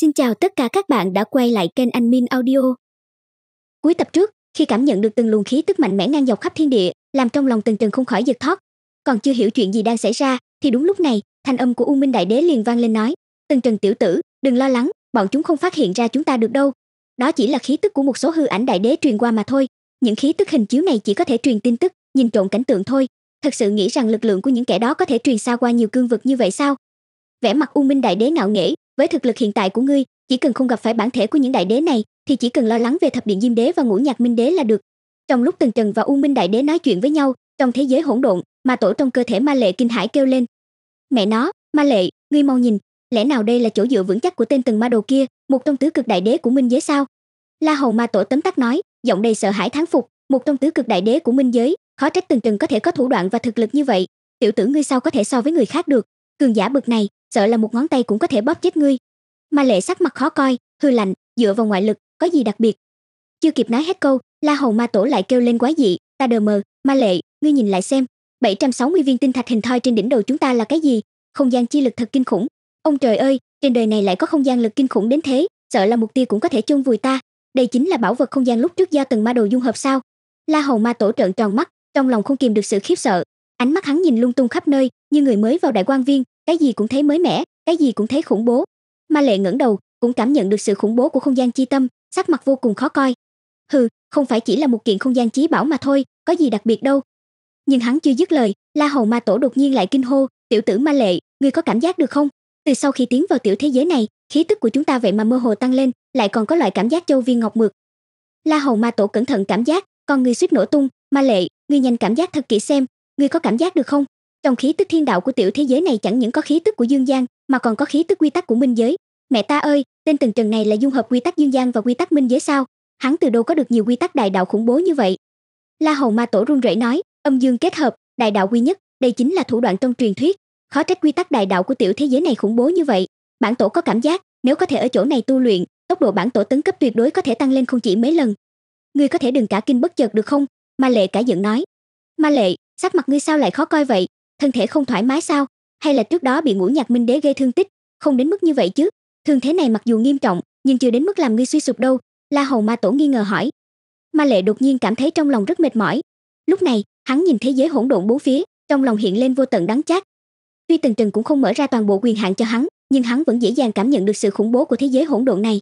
Xin chào tất cả các bạn đã quay lại kênh Anh Min Audio. Cuối tập trước, khi cảm nhận được từng luồng khí tức mạnh mẽ ngang dọc khắp thiên địa, làm trong lòng Tần Trần không khỏi giật thót. Còn chưa hiểu chuyện gì đang xảy ra, thì đúng lúc này, thanh âm của U Minh Đại Đế liền vang lên nói: "Tần Trần tiểu tử, đừng lo lắng, bọn chúng không phát hiện ra chúng ta được đâu. Đó chỉ là khí tức của một số hư ảnh đại đế truyền qua mà thôi. Những khí tức hình chiếu này chỉ có thể truyền tin tức, nhìn trộn cảnh tượng thôi. Thật sự nghĩ rằng lực lượng của những kẻ đó có thể truyền xa qua nhiều cương vực như vậy sao?" Vẻ mặt U Minh Đại Đế ngạo nghễ, với thực lực hiện tại của ngươi chỉ cần không gặp phải bản thể của những đại đế này thì chỉ cần lo lắng về thập điện diêm đế và ngũ nhạc minh đế là được trong lúc tần trần và u minh đại đế nói chuyện với nhau trong thế giới hỗn độn mà tổ trong cơ thể ma lệ kinh hãi kêu lên mẹ nó ma lệ ngươi mau nhìn lẽ nào đây là chỗ dựa vững chắc của tên từng ma đồ kia một trong tứ cực đại đế của minh giới sao la hầu ma tổ tấm tắc nói giọng đầy sợ hãi thán phục một trong tứ cực đại đế của minh giới khó trách từng trần có thể có thủ đoạn và thực lực như vậy tiểu tử ngươi sao có thể so với người khác được cường giả bực này sợ là một ngón tay cũng có thể bóp chết ngươi ma lệ sắc mặt khó coi hư lạnh dựa vào ngoại lực có gì đặc biệt chưa kịp nói hết câu la hầu ma tổ lại kêu lên quá dị ta đờ mờ ma lệ ngươi nhìn lại xem 760 viên tinh thạch hình thoi trên đỉnh đầu chúng ta là cái gì không gian chi lực thật kinh khủng ông trời ơi trên đời này lại có không gian lực kinh khủng đến thế sợ là mục tiêu cũng có thể chôn vùi ta đây chính là bảo vật không gian lúc trước do từng ma đồ dung hợp sao la hầu ma tổ trợn tròn mắt trong lòng không kìm được sự khiếp sợ ánh mắt hắn nhìn lung tung khắp nơi như người mới vào đại quan viên cái gì cũng thấy mới mẻ cái gì cũng thấy khủng bố ma lệ ngẩng đầu cũng cảm nhận được sự khủng bố của không gian chi tâm sắc mặt vô cùng khó coi hừ không phải chỉ là một kiện không gian chí bảo mà thôi có gì đặc biệt đâu nhưng hắn chưa dứt lời la hầu ma tổ đột nhiên lại kinh hô tiểu tử ma lệ ngươi có cảm giác được không từ sau khi tiến vào tiểu thế giới này khí tức của chúng ta vậy mà mơ hồ tăng lên lại còn có loại cảm giác châu viên ngọc mượt la hầu ma tổ cẩn thận cảm giác con ngươi suýt nổ tung ma lệ ngươi nhanh cảm giác thật kỹ xem ngươi có cảm giác được không trong khí tức thiên đạo của tiểu thế giới này chẳng những có khí tức của dương gian, mà còn có khí tức quy tắc của minh giới. Mẹ ta ơi, tên từng trần này là dung hợp quy tắc dương gian và quy tắc minh giới sao? Hắn từ đâu có được nhiều quy tắc đại đạo khủng bố như vậy? La Hầu Ma Tổ run rẩy nói, âm dương kết hợp, đại đạo quy nhất, đây chính là thủ đoạn trong truyền thuyết, khó trách quy tắc đại đạo của tiểu thế giới này khủng bố như vậy. Bản tổ có cảm giác, nếu có thể ở chỗ này tu luyện, tốc độ bản tổ tấn cấp tuyệt đối có thể tăng lên không chỉ mấy lần. Ngươi có thể đừng cả kinh bất chợt được không? Ma Lệ cả giận nói. Ma Lệ, sắc mặt ngươi sao lại khó coi vậy? thân thể không thoải mái sao hay là trước đó bị ngũ nhạc minh đế gây thương tích không đến mức như vậy chứ thương thế này mặc dù nghiêm trọng nhưng chưa đến mức làm ngươi suy sụp đâu la hầu ma tổ nghi ngờ hỏi ma lệ đột nhiên cảm thấy trong lòng rất mệt mỏi lúc này hắn nhìn thế giới hỗn độn bốn phía trong lòng hiện lên vô tận đắng chát tuy tần trần cũng không mở ra toàn bộ quyền hạn cho hắn nhưng hắn vẫn dễ dàng cảm nhận được sự khủng bố của thế giới hỗn độn này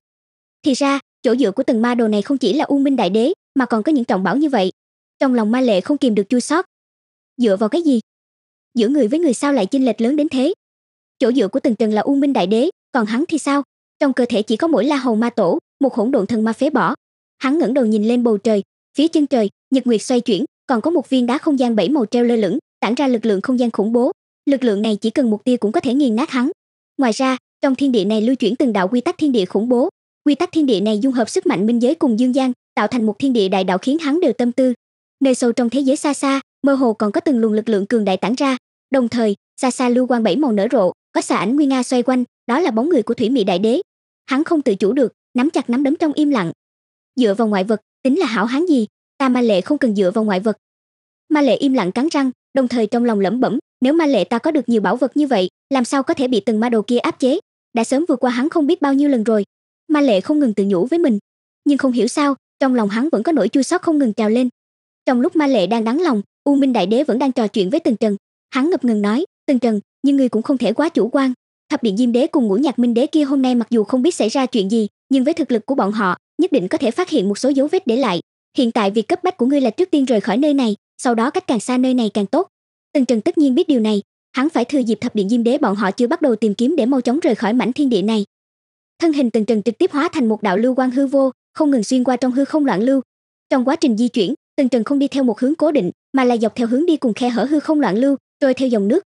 thì ra chỗ dựa của từng ma đồ này không chỉ là u minh đại đế mà còn có những trọng bảo như vậy trong lòng ma lệ không kìm được chua xót dựa vào cái gì giữa người với người sao lại chênh lệch lớn đến thế chỗ dựa của từng trần là u minh đại đế còn hắn thì sao trong cơ thể chỉ có mỗi la hầu ma tổ một hỗn độn thần ma phế bỏ hắn ngẩng đầu nhìn lên bầu trời phía chân trời nhật nguyệt xoay chuyển còn có một viên đá không gian bảy màu treo lơ lửng tản ra lực lượng không gian khủng bố lực lượng này chỉ cần một tia cũng có thể nghiền nát hắn ngoài ra trong thiên địa này lưu chuyển từng đạo quy tắc thiên địa khủng bố quy tắc thiên địa này dung hợp sức mạnh minh giới cùng dương gian tạo thành một thiên địa đại đạo khiến hắn đều tâm tư nơi sâu trong thế giới xa xa mơ hồ còn có từng luồng lực lượng cường đại tản ra đồng thời xa xa lưu quang bảy màu nở rộ có xà ảnh nguy nga xoay quanh đó là bóng người của thủy mị đại đế hắn không tự chủ được nắm chặt nắm đấm trong im lặng dựa vào ngoại vật tính là hảo hán gì ta ma lệ không cần dựa vào ngoại vật ma lệ im lặng cắn răng đồng thời trong lòng lẩm bẩm nếu ma lệ ta có được nhiều bảo vật như vậy làm sao có thể bị từng ma đồ kia áp chế đã sớm vượt qua hắn không biết bao nhiêu lần rồi ma lệ không ngừng tự nhủ với mình nhưng không hiểu sao trong lòng hắn vẫn có nỗi chua xót không ngừng trào lên trong lúc ma lệ đang đắng lòng u minh đại đế vẫn đang trò chuyện với tần trần hắn ngập ngừng nói tần trần nhưng ngươi cũng không thể quá chủ quan thập điện diêm đế cùng ngũ nhạc minh đế kia hôm nay mặc dù không biết xảy ra chuyện gì nhưng với thực lực của bọn họ nhất định có thể phát hiện một số dấu vết để lại hiện tại việc cấp bách của ngươi là trước tiên rời khỏi nơi này sau đó cách càng xa nơi này càng tốt tần trần tất nhiên biết điều này hắn phải thừa dịp thập điện diêm đế bọn họ chưa bắt đầu tìm kiếm để mau chóng rời khỏi mảnh thiên địa này thân hình tần trần trực tiếp hóa thành một đạo lưu quang hư vô không ngừng xuyên qua trong hư không loạn lưu trong quá trình di chuyển tần trần không đi theo một hướng cố định mà là dọc theo hướng đi cùng khe hở hư không loạn lưu, rồi theo dòng nước.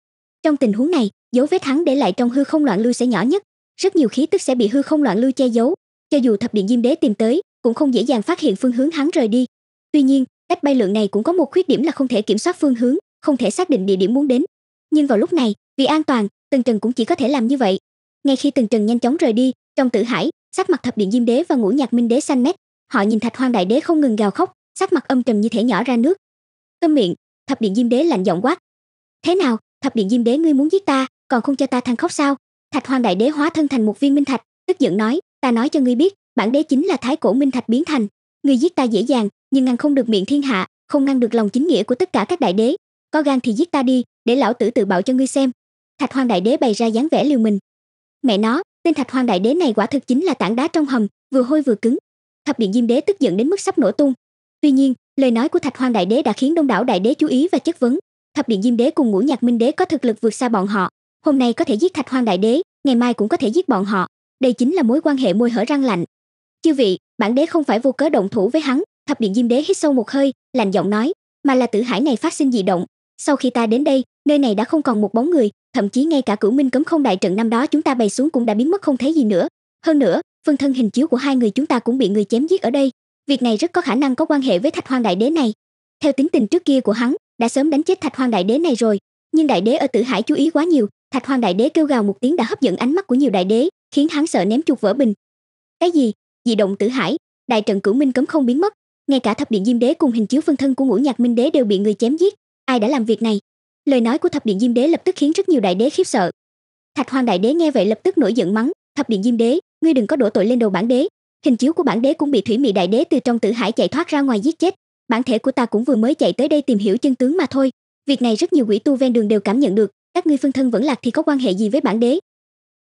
Trong tình huống này, dấu vết hắn để lại trong hư không loạn lưu sẽ nhỏ nhất, rất nhiều khí tức sẽ bị hư không loạn lưu che giấu, cho dù thập điện diêm đế tìm tới, cũng không dễ dàng phát hiện phương hướng hắn rời đi. Tuy nhiên, cách bay lượng này cũng có một khuyết điểm là không thể kiểm soát phương hướng, không thể xác định địa điểm muốn đến. Nhưng vào lúc này, vì an toàn, Tần Trần cũng chỉ có thể làm như vậy. Ngay khi Tần Trần nhanh chóng rời đi, trong tử hải, sắc mặt thập điện diêm đế và ngũ nhạc minh đế xanh mét, họ nhìn Thạch Hoang đại đế không ngừng gào khóc, sắc mặt âm trầm như thể nhỏ ra nước, câm miệng thập điện diêm đế lạnh giọng quát thế nào thập điện diêm đế ngươi muốn giết ta còn không cho ta than khóc sao thạch hoàng đại đế hóa thân thành một viên minh thạch tức giận nói ta nói cho ngươi biết bản đế chính là thái cổ minh thạch biến thành ngươi giết ta dễ dàng nhưng ngăn không được miệng thiên hạ không ngăn được lòng chính nghĩa của tất cả các đại đế có gan thì giết ta đi để lão tử tự bạo cho ngươi xem thạch hoàng đại đế bày ra dáng vẻ liều mình mẹ nó tên thạch hoàng đại đế này quả thực chính là tảng đá trong hầm vừa hôi vừa cứng thập điện diêm đế tức giận đến mức sắp nổ tung Tuy nhiên, lời nói của Thạch Hoang Đại Đế đã khiến đông đảo đại đế chú ý và chất vấn. Thập Điện Diêm Đế cùng Ngũ Nhạc Minh Đế có thực lực vượt xa bọn họ, hôm nay có thể giết Thạch Hoang Đại Đế, ngày mai cũng có thể giết bọn họ. Đây chính là mối quan hệ môi hở răng lạnh. Chư vị, bản đế không phải vô cớ động thủ với hắn, Thập Điện Diêm Đế hít sâu một hơi, lạnh giọng nói, mà là tử hải này phát sinh dị động, sau khi ta đến đây, nơi này đã không còn một bóng người, thậm chí ngay cả Cửu Minh Cấm Không đại trận năm đó chúng ta bày xuống cũng đã biến mất không thấy gì nữa. Hơn nữa, phân thân hình chiếu của hai người chúng ta cũng bị người chém giết ở đây, Việc này rất có khả năng có quan hệ với Thạch Hoang Đại Đế này. Theo tính tình trước kia của hắn, đã sớm đánh chết Thạch Hoang Đại Đế này rồi, nhưng Đại Đế ở Tử Hải chú ý quá nhiều, Thạch Hoang Đại Đế kêu gào một tiếng đã hấp dẫn ánh mắt của nhiều đại đế, khiến hắn sợ ném chuột vỡ bình. Cái gì? Dị động Tử Hải, đại trận cửu minh cấm không biến mất, ngay cả thập điện Diêm Đế cùng hình chiếu phân thân của Ngũ Nhạc Minh Đế đều bị người chém giết, ai đã làm việc này? Lời nói của thập điện Diêm Đế lập tức khiến rất nhiều đại đế khiếp sợ. Thạch Hoang Đại Đế nghe vậy lập tức nổi giận mắng, "Thập điện Diêm Đế, ngươi đừng có đổ tội lên đầu bản đế, hình chiếu của bản đế cũng bị thủy mị đại đế từ trong tử hải chạy thoát ra ngoài giết chết bản thể của ta cũng vừa mới chạy tới đây tìm hiểu chân tướng mà thôi việc này rất nhiều quỷ tu ven đường đều cảm nhận được các ngươi phân thân vẫn lạc thì có quan hệ gì với bản đế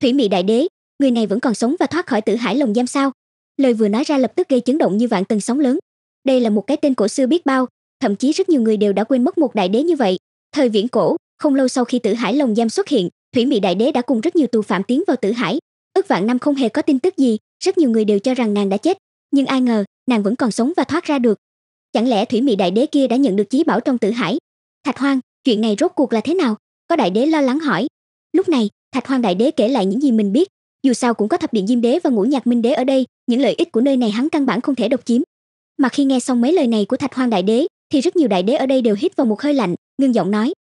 thủy mị đại đế người này vẫn còn sống và thoát khỏi tử hải lồng giam sao lời vừa nói ra lập tức gây chấn động như vạn tầng sóng lớn đây là một cái tên cổ xưa biết bao thậm chí rất nhiều người đều đã quên mất một đại đế như vậy thời viễn cổ không lâu sau khi tử hải lồng giam xuất hiện thủy mị đại đế đã cùng rất nhiều tù phạm tiến vào tử hải ước vạn năm không hề có tin tức gì rất nhiều người đều cho rằng nàng đã chết, nhưng ai ngờ, nàng vẫn còn sống và thoát ra được. Chẳng lẽ Thủy Mị Đại Đế kia đã nhận được chí bảo trong Tử Hải? Thạch Hoang, chuyện này rốt cuộc là thế nào? Có đại đế lo lắng hỏi. Lúc này, Thạch Hoang Đại Đế kể lại những gì mình biết, dù sao cũng có Thập Điện Diêm Đế và Ngũ Nhạc Minh Đế ở đây, những lợi ích của nơi này hắn căn bản không thể độc chiếm. Mà khi nghe xong mấy lời này của Thạch Hoang Đại Đế, thì rất nhiều đại đế ở đây đều hít vào một hơi lạnh, ngưng giọng nói: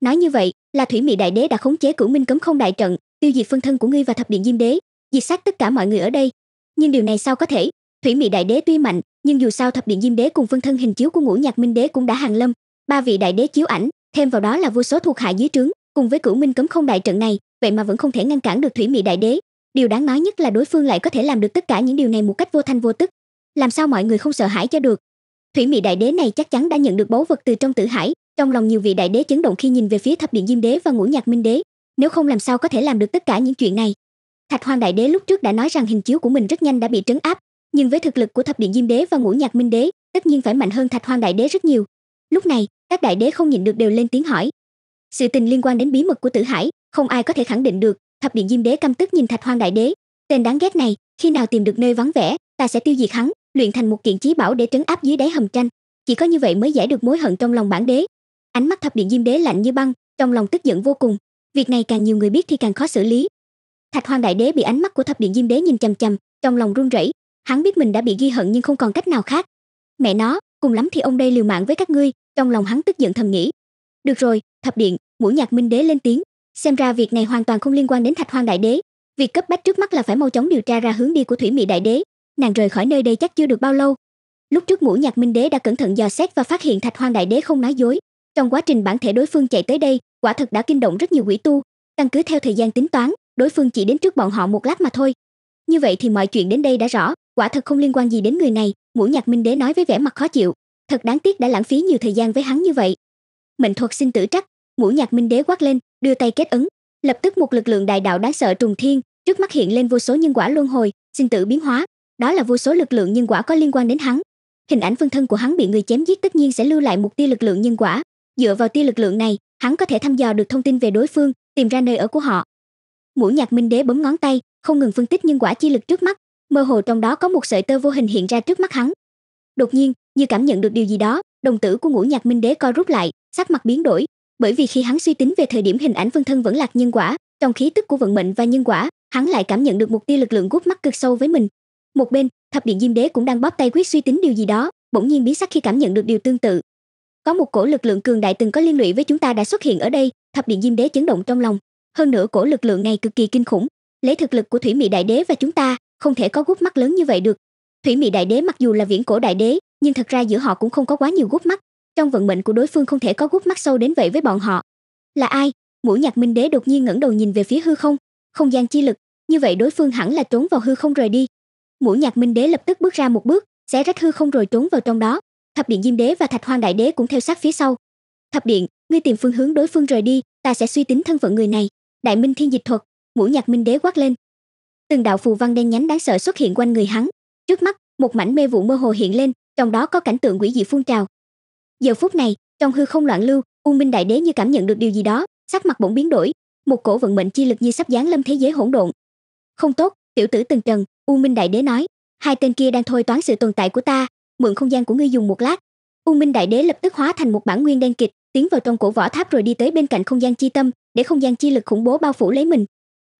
"Nói như vậy, là Thủy Mị Đại Đế đã khống chế Cửu Minh Cấm Không Đại Trận, tiêu diệt phân thân của ngươi và Thập Điện Diêm Đế, diệt sát tất cả mọi người ở đây, nhưng điều này sao có thể thủy mị đại đế tuy mạnh nhưng dù sao thập điện diêm đế cùng phân thân hình chiếu của ngũ nhạc minh đế cũng đã hàng lâm ba vị đại đế chiếu ảnh thêm vào đó là vô số thuộc hạ dưới trướng cùng với cửu minh cấm không đại trận này vậy mà vẫn không thể ngăn cản được thủy mị đại đế điều đáng nói nhất là đối phương lại có thể làm được tất cả những điều này một cách vô thanh vô tức làm sao mọi người không sợ hãi cho được thủy mị đại đế này chắc chắn đã nhận được báu vật từ trong tử hải trong lòng nhiều vị đại đế chấn động khi nhìn về phía thập điện diêm đế và ngũ nhạc minh đế nếu không làm sao có thể làm được tất cả những chuyện này Thạch Hoàng Đại Đế lúc trước đã nói rằng hình chiếu của mình rất nhanh đã bị trấn áp, nhưng với thực lực của Thập Điện Diêm Đế và Ngũ Nhạc Minh Đế, tất nhiên phải mạnh hơn Thạch Hoàng Đại Đế rất nhiều. Lúc này, các đại đế không nhịn được đều lên tiếng hỏi. Sự tình liên quan đến bí mật của Tử Hải, không ai có thể khẳng định được, Thập Điện Diêm Đế căm tức nhìn Thạch Hoàng Đại Đế, tên đáng ghét này, khi nào tìm được nơi vắng vẻ, ta sẽ tiêu diệt hắn, luyện thành một kiện chí bảo để trấn áp dưới đáy hầm tranh, chỉ có như vậy mới giải được mối hận trong lòng bản đế. Ánh mắt Thập Điện Diêm Đế lạnh như băng, trong lòng tức giận vô cùng, việc này càng nhiều người biết thì càng khó xử lý, Thạch Hoang Đại Đế bị ánh mắt của Thập Điện Diêm Đế nhìn chằm chằm, trong lòng run rẩy, hắn biết mình đã bị ghi hận nhưng không còn cách nào khác. Mẹ nó, cùng lắm thì ông đây liều mạng với các ngươi, trong lòng hắn tức giận thầm nghĩ. Được rồi, Thập Điện, Mũi Nhạc Minh Đế lên tiếng, xem ra việc này hoàn toàn không liên quan đến Thạch Hoang Đại Đế, việc cấp bách trước mắt là phải mau chóng điều tra ra hướng đi của Thủy Mị Đại Đế, nàng rời khỏi nơi đây chắc chưa được bao lâu. Lúc trước Ngũ Nhạc Minh Đế đã cẩn thận dò xét và phát hiện Thạch Hoang Đại Đế không nói dối. Trong quá trình bản thể đối phương chạy tới đây, quả thật đã kinh động rất nhiều quỷ tu. Căn cứ theo thời gian tính toán, đối phương chỉ đến trước bọn họ một lát mà thôi như vậy thì mọi chuyện đến đây đã rõ quả thật không liên quan gì đến người này ngũ nhạc minh đế nói với vẻ mặt khó chịu thật đáng tiếc đã lãng phí nhiều thời gian với hắn như vậy mệnh thuật sinh tử trắc ngũ nhạc minh đế quát lên đưa tay kết ấn lập tức một lực lượng đại đạo đáng sợ trùng thiên trước mắt hiện lên vô số nhân quả luân hồi sinh tử biến hóa đó là vô số lực lượng nhân quả có liên quan đến hắn hình ảnh phân thân của hắn bị người chém giết tất nhiên sẽ lưu lại một tia lực lượng nhân quả dựa vào tia lực lượng này hắn có thể thăm dò được thông tin về đối phương tìm ra nơi ở của họ Ngũ Nhạc Minh Đế bấm ngón tay, không ngừng phân tích nhân quả chi lực trước mắt, mơ hồ trong đó có một sợi tơ vô hình hiện ra trước mắt hắn. Đột nhiên, như cảm nhận được điều gì đó, đồng tử của Ngũ Nhạc Minh Đế co rút lại, sắc mặt biến đổi, bởi vì khi hắn suy tính về thời điểm hình ảnh phân thân vẫn lạc nhân quả, trong khí tức của vận mệnh và nhân quả, hắn lại cảm nhận được một tia lực lượng gút mắt cực sâu với mình. Một bên, Thập Điện Diêm Đế cũng đang bóp tay quyết suy tính điều gì đó, bỗng nhiên biến sắc khi cảm nhận được điều tương tự. Có một cổ lực lượng cường đại từng có liên lụy với chúng ta đã xuất hiện ở đây, Thập Điện Diêm Đế chấn động trong lòng hơn nữa cổ lực lượng này cực kỳ kinh khủng lấy thực lực của thủy mị đại đế và chúng ta không thể có gút mắt lớn như vậy được thủy mị đại đế mặc dù là viễn cổ đại đế nhưng thật ra giữa họ cũng không có quá nhiều gút mắt trong vận mệnh của đối phương không thể có gút mắt sâu đến vậy với bọn họ là ai mũi nhạc minh đế đột nhiên ngẩng đầu nhìn về phía hư không không gian chi lực như vậy đối phương hẳn là trốn vào hư không rời đi mũi nhạc minh đế lập tức bước ra một bước sẽ rách hư không rồi trốn vào trong đó thập điện diêm đế và thạch hoang đại đế cũng theo sát phía sau thập điện ngươi tìm phương hướng đối phương rời đi ta sẽ suy tính thân phận người này đại minh thiên dịch thuật mũi nhạc minh đế quát lên từng đạo phù văn đen nhánh đáng sợ xuất hiện quanh người hắn trước mắt một mảnh mê vụ mơ hồ hiện lên trong đó có cảnh tượng quỷ dị phun trào giờ phút này trong hư không loạn lưu u minh đại đế như cảm nhận được điều gì đó sắc mặt bỗng biến đổi một cổ vận mệnh chi lực như sắp giáng lâm thế giới hỗn độn không tốt tiểu tử từng trần u minh đại đế nói hai tên kia đang thôi toán sự tồn tại của ta mượn không gian của ngươi dùng một lát u minh đại đế lập tức hóa thành một bản nguyên đen kịch tiến vào trong cổ võ tháp rồi đi tới bên cạnh không gian chi tâm để không gian chi lực khủng bố bao phủ lấy mình.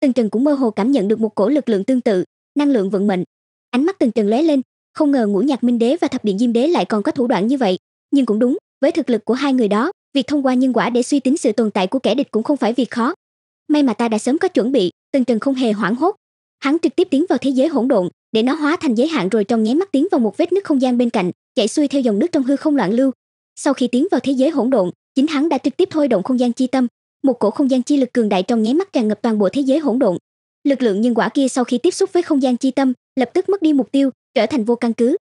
Từng Trần cũng mơ hồ cảm nhận được một cổ lực lượng tương tự, năng lượng vận mệnh. Ánh mắt Từng Trần lóe lên, không ngờ Ngũ Nhạc Minh Đế và Thập Điện Diêm Đế lại còn có thủ đoạn như vậy, nhưng cũng đúng, với thực lực của hai người đó, việc thông qua nhân quả để suy tính sự tồn tại của kẻ địch cũng không phải việc khó. May mà ta đã sớm có chuẩn bị, Từng Trần không hề hoảng hốt. Hắn trực tiếp tiến vào thế giới hỗn độn, để nó hóa thành giới hạn rồi trong nháy mắt tiến vào một vết nứt không gian bên cạnh, chạy xuôi theo dòng nước trong hư không loạn lưu. Sau khi tiến vào thế giới hỗn độn, chính hắn đã trực tiếp thôi động không gian chi tâm, một cổ không gian chi lực cường đại trong nháy mắt tràn ngập toàn bộ thế giới hỗn độn lực lượng nhân quả kia sau khi tiếp xúc với không gian chi tâm lập tức mất đi mục tiêu trở thành vô căn cứ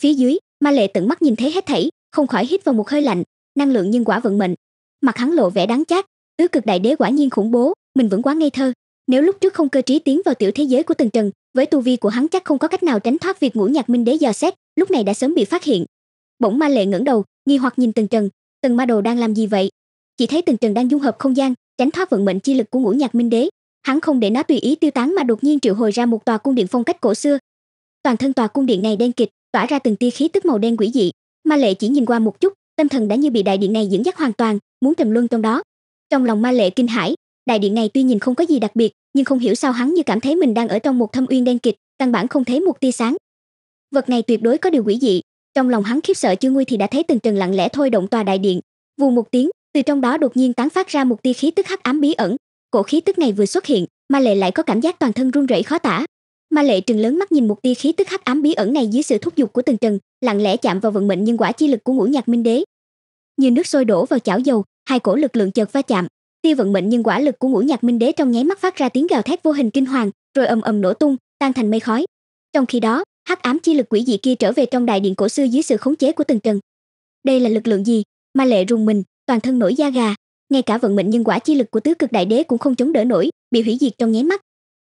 phía dưới ma lệ tận mắt nhìn thấy hết thảy không khỏi hít vào một hơi lạnh năng lượng nhân quả vận mệnh mặt hắn lộ vẻ đáng chát ước cực đại đế quả nhiên khủng bố mình vẫn quá ngây thơ nếu lúc trước không cơ trí tiến vào tiểu thế giới của tần trần với tu vi của hắn chắc không có cách nào tránh thoát việc ngũ nhạc minh đế dò xét lúc này đã sớm bị phát hiện bỗng ma lệ ngẩng đầu nghi hoặc nhìn tần trần tần ma đồ đang làm gì vậy chỉ thấy từng trần đang dung hợp không gian tránh thoát vận mệnh chi lực của ngũ nhạc minh đế hắn không để nó tùy ý tiêu tán mà đột nhiên triệu hồi ra một tòa cung điện phong cách cổ xưa toàn thân tòa cung điện này đen kịt tỏa ra từng tia khí tức màu đen quỷ dị ma lệ chỉ nhìn qua một chút tâm thần đã như bị đại điện này dẫn dắt hoàn toàn muốn trầm luân trong đó trong lòng ma lệ kinh hãi đại điện này tuy nhìn không có gì đặc biệt nhưng không hiểu sao hắn như cảm thấy mình đang ở trong một thâm uyên đen kịt căn bản không thấy một tia sáng vật này tuyệt đối có điều quỷ dị trong lòng hắn khiếp sợ chưa nguy thì đã thấy từng trần lặng lẽ thôi động tòa đại điện vù một tiếng từ trong đó đột nhiên tán phát ra một tia khí tức hắc ám bí ẩn cổ khí tức này vừa xuất hiện ma lệ lại có cảm giác toàn thân run rẩy khó tả ma lệ trừng lớn mắt nhìn một tia khí tức hắc ám bí ẩn này dưới sự thúc giục của từng trần lặng lẽ chạm vào vận mệnh nhân quả chi lực của ngũ nhạc minh đế như nước sôi đổ vào chảo dầu hai cổ lực lượng chợt va chạm tia vận mệnh nhân quả lực của ngũ nhạc minh đế trong nháy mắt phát ra tiếng gào thét vô hình kinh hoàng rồi ầm ầm nổ tung tan thành mây khói trong khi đó hắc ám chi lực quỷ dị kia trở về trong đại điện cổ xưa dưới sự khống chế của từng trần đây là lực lượng gì ma lệ rùng mình toàn thân nổi da gà ngay cả vận mệnh nhân quả chi lực của tứ cực đại đế cũng không chống đỡ nổi bị hủy diệt trong nháy mắt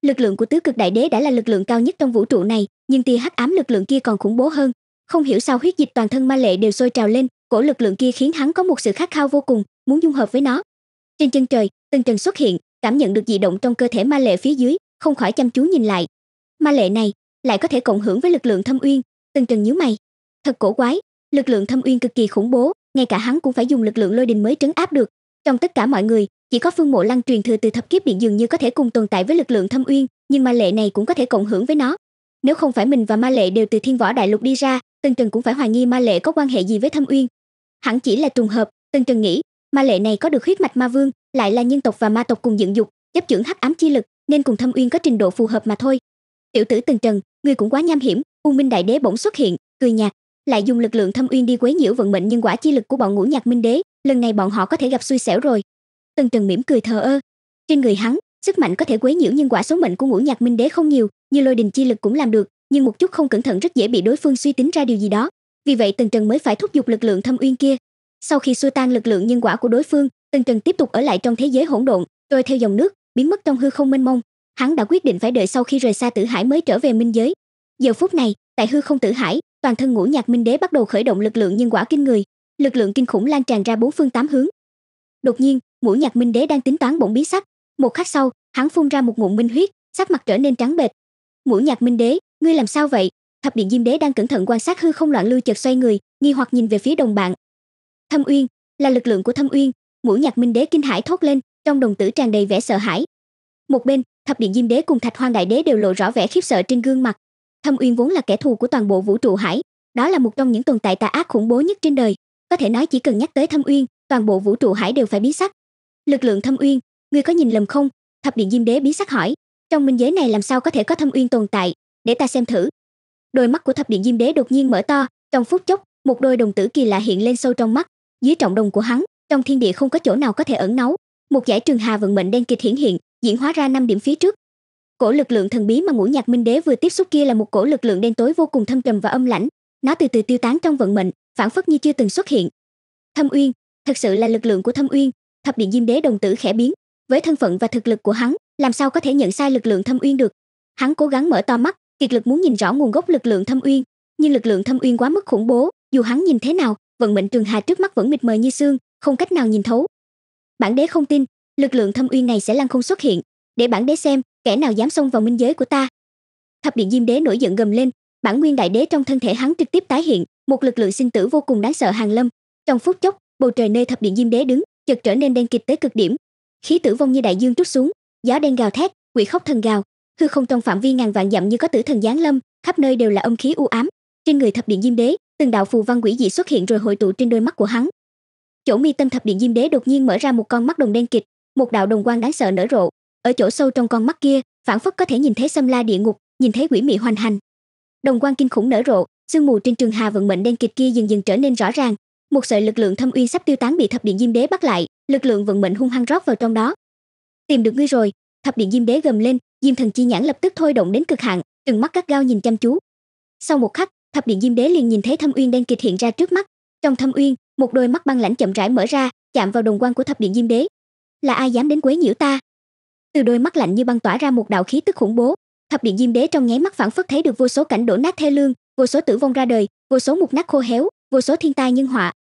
lực lượng của tứ cực đại đế đã là lực lượng cao nhất trong vũ trụ này nhưng tia hắc ám lực lượng kia còn khủng bố hơn không hiểu sao huyết dịch toàn thân ma lệ đều sôi trào lên cổ lực lượng kia khiến hắn có một sự khát khao vô cùng muốn dung hợp với nó trên chân trời tân trần xuất hiện cảm nhận được dị động trong cơ thể ma lệ phía dưới không khỏi chăm chú nhìn lại ma lệ này lại có thể cộng hưởng với lực lượng thâm uyên tân trần nhíu mày thật cổ quái lực lượng thâm uyên cực kỳ khủng bố ngay cả hắn cũng phải dùng lực lượng lôi đình mới trấn áp được trong tất cả mọi người chỉ có phương mộ lăng truyền thừa từ thập kiếp biển dường như có thể cùng tồn tại với lực lượng thâm uyên nhưng ma lệ này cũng có thể cộng hưởng với nó nếu không phải mình và ma lệ đều từ thiên võ đại lục đi ra tần trần cũng phải hoài nghi ma lệ có quan hệ gì với thâm uyên hẳn chỉ là trùng hợp tần trần nghĩ ma lệ này có được huyết mạch ma vương lại là nhân tộc và ma tộc cùng dựng dục chấp trưởng hắc ám chi lực nên cùng thâm uyên có trình độ phù hợp mà thôi tiểu tử tần trần ngươi cũng quá nham hiểm u minh đại đế bỗng xuất hiện cười nhạt lại dùng lực lượng thâm uyên đi quấy nhiễu vận mệnh nhân quả chi lực của bọn ngũ nhạc minh đế lần này bọn họ có thể gặp xui xẻo rồi tần trần mỉm cười thờ ơ trên người hắn sức mạnh có thể quấy nhiễu nhân quả số mệnh của ngũ nhạc minh đế không nhiều như lôi đình chi lực cũng làm được nhưng một chút không cẩn thận rất dễ bị đối phương suy tính ra điều gì đó vì vậy tần trần mới phải thúc giục lực lượng thâm uyên kia sau khi xua tan lực lượng nhân quả của đối phương tần trần tiếp tục ở lại trong thế giới hỗn độn rồi theo dòng nước biến mất trong hư không mênh mông hắn đã quyết định phải đợi sau khi rời xa tử hải mới trở về minh giới giờ phút này tại hư không tử hải toàn thân ngũ nhạc minh đế bắt đầu khởi động lực lượng nhân quả kinh người lực lượng kinh khủng lan tràn ra bốn phương tám hướng đột nhiên ngũ nhạc minh đế đang tính toán bổn bí sắc một khắc sau hắn phun ra một ngụm minh huyết sắc mặt trở nên trắng bệch ngũ nhạc minh đế ngươi làm sao vậy thập điện diêm đế đang cẩn thận quan sát hư không loạn lưu chợt xoay người nghi hoặc nhìn về phía đồng bạn thâm uyên là lực lượng của thâm uyên ngũ nhạc minh đế kinh hãi thốt lên trong đồng tử tràn đầy vẻ sợ hãi một bên thập điện diêm đế cùng thạch hoang đại đế đều lộ rõ vẻ khiếp sợ trên gương mặt thâm uyên vốn là kẻ thù của toàn bộ vũ trụ hải đó là một trong những tồn tại tà ác khủng bố nhất trên đời có thể nói chỉ cần nhắc tới thâm uyên toàn bộ vũ trụ hải đều phải biến sắc lực lượng thâm uyên ngươi có nhìn lầm không thập điện diêm đế biến sắc hỏi trong minh giới này làm sao có thể có thâm uyên tồn tại để ta xem thử đôi mắt của thập điện diêm đế đột nhiên mở to trong phút chốc một đôi đồng tử kỳ lạ hiện lên sâu trong mắt dưới trọng đồng của hắn trong thiên địa không có chỗ nào có thể ẩn náu một giải trường hà vận mệnh đen kịt hiển hiện diễn hóa ra năm điểm phía trước Cổ lực lượng thần bí mà Ngũ Nhạc Minh Đế vừa tiếp xúc kia là một cổ lực lượng đen tối vô cùng thâm trầm và âm lãnh, nó từ từ tiêu tán trong vận mệnh, phản phất như chưa từng xuất hiện. Thâm Uyên, thật sự là lực lượng của Thâm Uyên, Thập Điện Diêm Đế đồng tử khẽ biến, với thân phận và thực lực của hắn, làm sao có thể nhận sai lực lượng Thâm Uyên được? Hắn cố gắng mở to mắt, kiệt lực muốn nhìn rõ nguồn gốc lực lượng Thâm Uyên, nhưng lực lượng Thâm Uyên quá mức khủng bố, dù hắn nhìn thế nào, vận mệnh Trường Hà trước mắt vẫn mịt mờ như sương, không cách nào nhìn thấu. Bản đế không tin, lực lượng Thâm Uyên này sẽ lăng không xuất hiện, để bản đế xem kẻ nào dám xông vào minh giới của ta thập điện diêm đế nổi giận gầm lên bản nguyên đại đế trong thân thể hắn trực tiếp tái hiện một lực lượng sinh tử vô cùng đáng sợ hàng lâm trong phút chốc bầu trời nơi thập điện diêm đế đứng chợt trở nên đen kịt tới cực điểm khí tử vong như đại dương trút xuống gió đen gào thét quỷ khóc thần gào hư không trong phạm vi ngàn vạn dặm như có tử thần giáng lâm khắp nơi đều là âm khí u ám trên người thập điện diêm đế từng đạo phù văn quỷ dị xuất hiện rồi hội tụ trên đôi mắt của hắn chỗ mi tâm thập điện diêm đế đột nhiên mở ra một con mắt đồng đen kịt một đạo đồng quang đáng sợ nở rộ ở chỗ sâu trong con mắt kia phản phất có thể nhìn thấy xâm la địa ngục nhìn thấy quỷ mị hoành hành đồng quan kinh khủng nở rộ sương mù trên trường hà vận mệnh đen kịt kia dần dần trở nên rõ ràng một sợi lực lượng thâm uy sắp tiêu tán bị thập điện diêm đế bắt lại lực lượng vận mệnh hung hăng rót vào trong đó tìm được ngươi rồi thập điện diêm đế gầm lên diêm thần chi nhãn lập tức thôi động đến cực hạn từng mắt gắt gao nhìn chăm chú sau một khắc thập điện diêm đế liền nhìn thấy thâm uyên đen kịt hiện ra trước mắt trong thâm uyên một đôi mắt băng lãnh chậm rãi mở ra chạm vào đồng quan của thập điện diêm đế là ai dám đến quấy nhiễu ta từ đôi mắt lạnh như băng tỏa ra một đạo khí tức khủng bố thập điện diêm đế trong nháy mắt phản phất thấy được vô số cảnh đổ nát thê lương vô số tử vong ra đời vô số mục nát khô héo vô số thiên tai nhân họa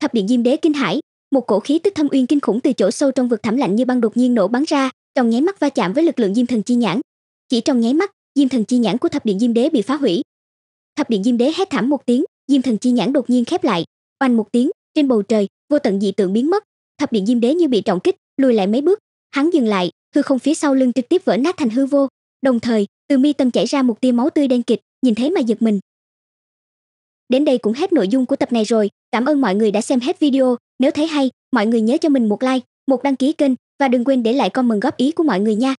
thập điện diêm đế kinh hãi một cổ khí tức thâm uyên kinh khủng từ chỗ sâu trong vực thẳm lạnh như băng đột nhiên nổ bắn ra trong nháy mắt va chạm với lực lượng diêm thần chi nhãn chỉ trong nháy mắt diêm thần chi nhãn của thập điện diêm đế bị phá hủy thập điện diêm đế hét thảm một tiếng diêm thần chi nhãn đột nhiên khép lại oanh một tiếng trên bầu trời vô tận dị tượng biến mất thập điện diêm đế như bị trọng kích lùi lại mấy bước hắn dừng lại hư không phía sau lưng trực tiếp vỡ nát thành hư vô đồng thời từ mi tâm chảy ra một tia máu tươi đen kịt, nhìn thấy mà giật mình đến đây cũng hết nội dung của tập này rồi cảm ơn mọi người đã xem hết video nếu thấy hay mọi người nhớ cho mình một like một đăng ký kênh và đừng quên để lại comment góp ý của mọi người nha